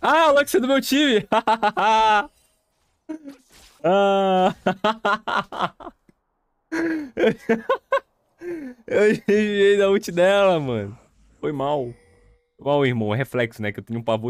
Ah, o Lux é do meu time! hahaha, eu desviei da ult dela, mano. Foi mal. Foi mal, irmão. É reflexo, né? Que eu tenho um pavor.